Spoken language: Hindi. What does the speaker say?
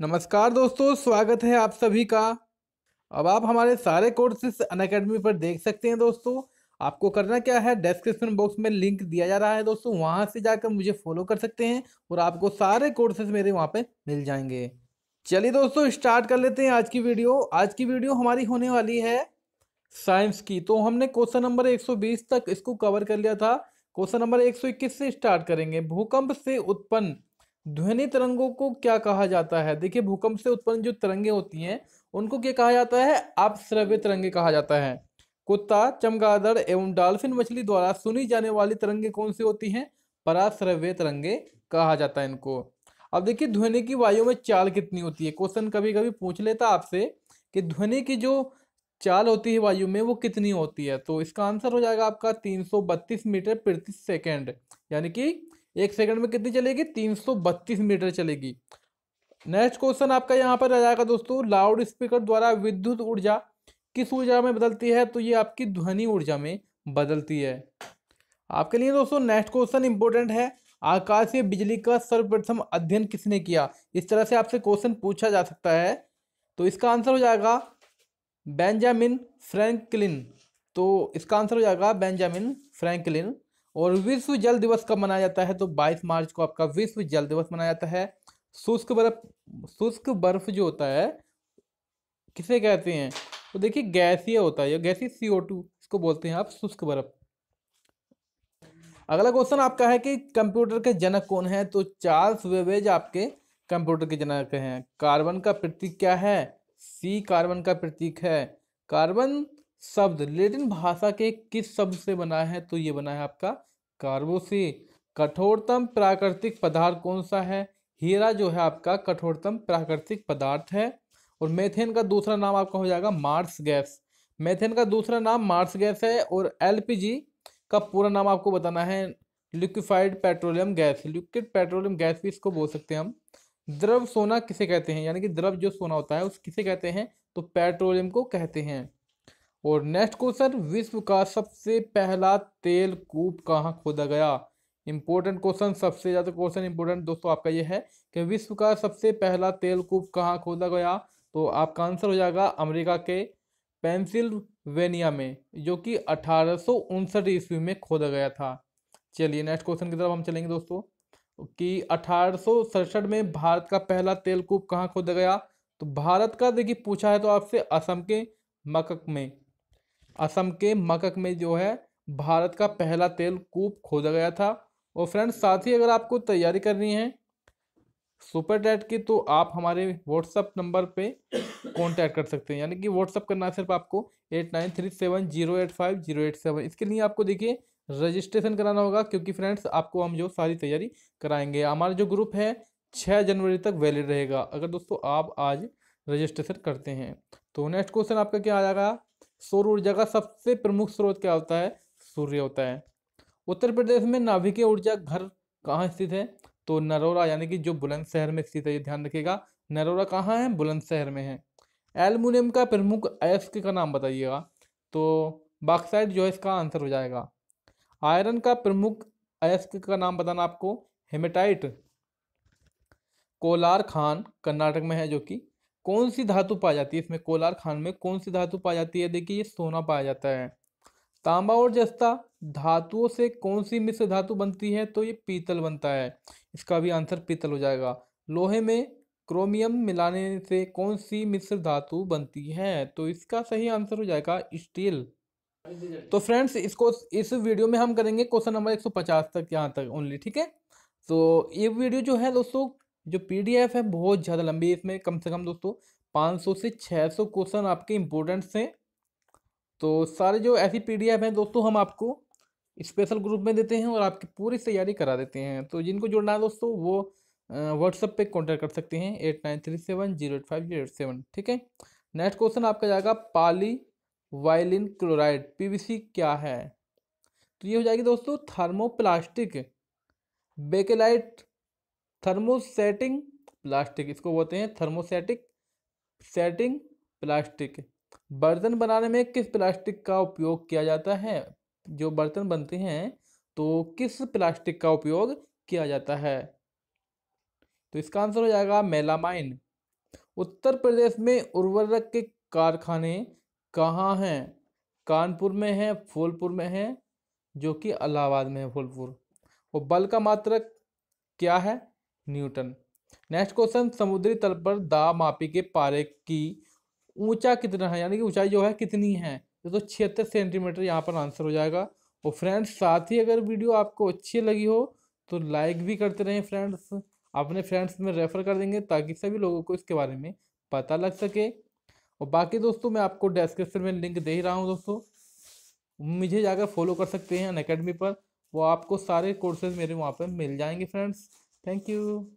नमस्कार दोस्तों स्वागत है आप सभी का अब आप हमारे सारे कोर्सेस अन अकेडमी पर देख सकते हैं दोस्तों आपको करना क्या है डिस्क्रिप्शन बॉक्स में लिंक दिया जा रहा है दोस्तों वहां से जाकर मुझे फॉलो कर सकते हैं और आपको सारे कोर्सेज मेरे वहां पे मिल जाएंगे चलिए दोस्तों स्टार्ट कर लेते हैं आज की वीडियो आज की वीडियो हमारी होने वाली है साइंस की तो हमने क्वेश्चन नंबर एक तक इसको कवर कर लिया था क्वेश्चन नंबर एक से स्टार्ट करेंगे भूकंप से उत्पन्न ध्वनि तरंगों को क्या कहा जाता है देखिए भूकंप से उत्पन्न जो तरंगे होती हैं उनको क्या कहा जाता है आप श्रव्य तरंगे कहा जाता है कुत्ता चमगादड़ एवं डॉल्फिन मछली द्वारा सुनी जाने वाली तरंगे कौन सी होती हैं पराश्रव्य तरंगे कहा जाता है इनको अब देखिए ध्वनि की वायु में चाल कितनी होती है क्वेश्चन कभी कभी पूछ लेता आपसे कि ध्वनि की जो चाल होती है वायु में वो कितनी होती है तो इसका आंसर हो जाएगा आपका तीन मीटर प्रति सेकेंड यानी कि एक सेकंड में कितनी चलेगी तीन सौ बत्तीस मीटर चलेगी नेक्स्ट क्वेश्चन आपका यहाँ पर आ जाएगा दोस्तों लाउड स्पीकर द्वारा विद्युत ऊर्जा किस ऊर्जा में बदलती है तो ये आपकी ध्वनि ऊर्जा में बदलती है आपके लिए दोस्तों नेक्स्ट क्वेश्चन इंपॉर्टेंट है आकाशीय बिजली का सर्वप्रथम अध्ययन किसने किया इस तरह से आपसे क्वेश्चन पूछा जा सकता है तो इसका आंसर हो जाएगा बेंजामिन फ्रैंकलिन तो इसका आंसर हो जाएगा बेंजामिन फ्रैंकलिन और विश्व जल दिवस कब मनाया जाता है तो 22 मार्च को आपका विश्व जल दिवस मनाया जाता है शुष्क बर्फ शुष्क बर्फ जो होता है किसे कहते हैं तो देखिए गैसीय होता है गैसीय सीओ टू इसको बोलते हैं आप शुष्क बर्फ अगला क्वेश्चन आपका है कि कंप्यूटर के जनक कौन है तो चार्ल्स वेवेज आपके कंप्यूटर के जनक हैं कार्बन का प्रतीक क्या है सी कार्बन का प्रतीक है कार्बन शब्द लेटिन भाषा के किस शब्द से बना है तो ये बना है आपका कार्बो से कठोरतम प्राकृतिक पदार्थ कौन सा है हीरा जो है आपका कठोरतम प्राकृतिक पदार्थ है और मेथेन का दूसरा नाम आपका हो जाएगा मार्स गैस मेथेन का दूसरा नाम मार्स गैस है और एलपीजी का पूरा नाम आपको बताना है liquefied petroleum gas liquid petroleum gas भी इसको बोल सकते हैं हम द्रव सोना किसे कहते हैं यानी कि द्रव जो सोना होता है उस किसे कहते हैं तो पेट्रोलियम को कहते हैं और नेक्स्ट क्वेश्चन विश्व का सबसे पहला तेल कूप कहाँ खोदा गया इंपॉर्टेंट क्वेश्चन सबसे ज़्यादा क्वेश्चन इंपॉर्टेंट दोस्तों आपका ये है कि विश्व का सबसे पहला तेल कूप कहाँ खोदा गया तो आपका आंसर हो जाएगा अमेरिका के पेंसिल्वेनिया में जो कि अठारह ईस्वी में खोदा गया था चलिए नेक्स्ट क्वेश्चन की तरफ हम चलेंगे दोस्तों कि अठारह में भारत का पहला तेल कूप कहाँ खोदा गया तो भारत का देखिए पूछा है तो आपसे असम के मकक में असम के मकक में जो है भारत का पहला तेल कूप खोजा गया था और फ्रेंड्स साथ ही अगर आपको तैयारी करनी है सुपर टेट की तो आप हमारे व्हाट्सअप नंबर पे कांटेक्ट कर सकते हैं यानी कि व्हाट्सअप करना सिर्फ आपको eight nine three seven zero eight five zero eight seven इसके लिए आपको देखिए रजिस्ट्रेशन कराना होगा क्योंकि फ्रेंड्स आपको हम जो सारी तैयारी कराएंगे हमारा जो ग्रुप है छः जनवरी तक वैलिड रहेगा अगर दोस्तों आप आज रजिस्ट्रेशन करते हैं तो नेक्स्ट क्वेश्चन आपका क्या आ जाएगा सौर ऊर्जा का सबसे प्रमुख स्रोत क्या होता है सूर्य होता है उत्तर प्रदेश में नाभिकीय ऊर्जा घर कहाँ स्थित है तो नरोरा यानी कि जो बुलंदशहर में स्थित है ये ध्यान रखिएगा नरोरा कहाँ है बुलंदशहर में है एलमिनियम का प्रमुख अयस्क का नाम बताइएगा तो बाक्साइड जो है इसका आंसर हो जाएगा आयरन का प्रमुख अयस्क का नाम बताना आपको हेमेटाइट कोलार खान कर्नाटक में है जो कि कौन सी धातु पाई जाती है इसमें कोलार खान में कौन सी धातु पाई जाती है देखिए ये सोना पाया जाता है तांबा और जस्ता धातुओं से कौन सी मिश्र धातु बनती है तो ये पीतल बनता है इसका भी आंसर पीतल हो जाएगा लोहे में क्रोमियम मिलाने से कौन सी मिश्र धातु बनती है तो इसका सही आंसर हो जाएगा स्टील तो फ्रेंड्स इसको इस वीडियो में हम करेंगे क्वेश्चन नंबर 150 तक यहाँ तक ओनली ठीक है तो ये वीडियो जो है दोस्तों जो पी है बहुत ज़्यादा लंबी है इसमें कम से कम दोस्तों 500 से 600 क्वेश्चन आपके इम्पोर्टेंट्स हैं तो सारे जो ऐसी पी हैं दोस्तों हम आपको स्पेशल ग्रुप में देते हैं और आपकी पूरी तैयारी करा देते हैं तो जिनको जुड़ना है दोस्तों वो व्हाट्सएप पे कॉन्टैक्ट कर सकते हैं eight nine three seven zero eight five zero eight seven ठीक है नेक्स्ट क्वेश्चन आपका जाएगा पाली वायलिन क्लोराइड पी क्या है तो ये हो जाएगी दोस्तों थर्मोप्लास्टिक बेकेलाइट थर्मोसेटिंग प्लास्टिक इसको बोलते हैं थर्मोसेटिक सेटिंग प्लास्टिक बर्तन बनाने में किस प्लास्टिक का उपयोग किया जाता है जो बर्तन बनते हैं तो किस प्लास्टिक का उपयोग किया जाता है तो इसका आंसर हो जाएगा मेलामाइन उत्तर प्रदेश में उर्वरक के कारखाने कहाँ हैं कानपुर में है फूलपुर में है जो कि अलाहाबाद में है फूलपुर और बल का मात्रक क्या है न्यूटन नेक्स्ट क्वेश्चन समुद्री तल पर दाब मापी के पारे की ऊंचा कितना है यानी कि ऊंचाई जो है कितनी है तो छिहत्तर सेंटीमीटर यहाँ पर आंसर हो जाएगा और फ्रेंड्स साथ ही अगर वीडियो आपको अच्छी लगी हो तो लाइक भी करते रहें फ्रेंड्स अपने फ्रेंड्स में रेफर कर देंगे ताकि सभी लोगों को इसके बारे में पता लग सके और बाकी दोस्तों मैं आपको डिस्क्रिप्शन में लिंक दे ही रहा हूँ दोस्तों मुझे जाकर फॉलो कर सकते हैं अन पर वो आपको सारे कोर्सेज मेरे वहाँ पर मिल जाएंगे फ्रेंड्स Thank you.